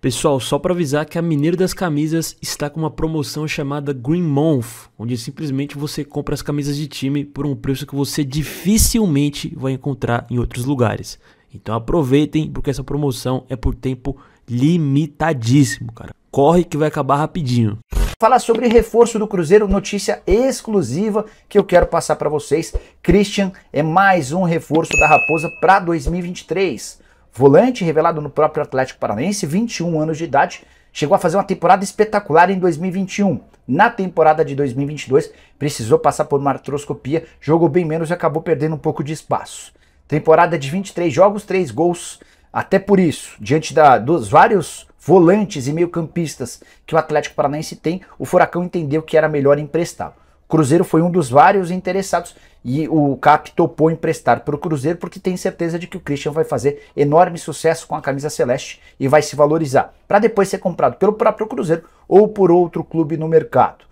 Pessoal, só para avisar que a Mineiro das Camisas está com uma promoção chamada Green Month, onde simplesmente você compra as camisas de time por um preço que você dificilmente vai encontrar em outros lugares. Então aproveitem, porque essa promoção é por tempo limitadíssimo, cara. Corre que vai acabar rapidinho. Falar sobre reforço do Cruzeiro, notícia exclusiva que eu quero passar para vocês. Christian é mais um reforço da Raposa para 2023 volante revelado no próprio Atlético Paranaense, 21 anos de idade, chegou a fazer uma temporada espetacular em 2021. Na temporada de 2022, precisou passar por uma artroscopia, jogou bem menos e acabou perdendo um pouco de espaço. Temporada de 23 jogos, 3 gols. Até por isso, diante da, dos vários volantes e meio-campistas que o Atlético Paranaense tem, o Furacão entendeu que era melhor emprestar. Cruzeiro foi um dos vários interessados e o CAP topou emprestar para o Cruzeiro porque tem certeza de que o Christian vai fazer enorme sucesso com a camisa celeste e vai se valorizar, para depois ser comprado pelo próprio Cruzeiro ou por outro clube no mercado.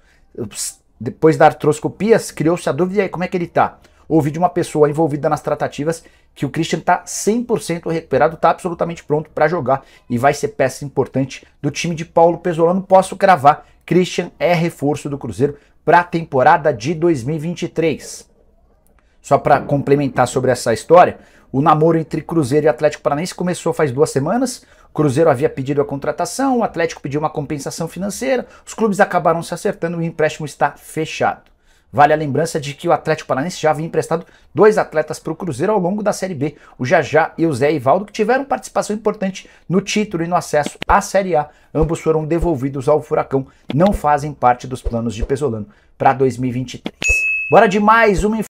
Depois da artroscopia, criou-se a dúvida aí como é que ele está. Ouvi de uma pessoa envolvida nas tratativas que o Christian está 100% recuperado, está absolutamente pronto para jogar e vai ser peça importante do time de Paulo Pesolano. Posso cravar, Christian é reforço do Cruzeiro, para a temporada de 2023. Só para complementar sobre essa história, o namoro entre Cruzeiro e Atlético Paranaense começou faz duas semanas. Cruzeiro havia pedido a contratação, o Atlético pediu uma compensação financeira, os clubes acabaram se acertando e o empréstimo está fechado. Vale a lembrança de que o Atlético Paranaense já havia emprestado dois atletas para o Cruzeiro ao longo da Série B, o Jajá e o Zé Ivaldo, que tiveram participação importante no título e no acesso à Série A. Ambos foram devolvidos ao Furacão, não fazem parte dos planos de Pesolano para 2023. Bora de mais uma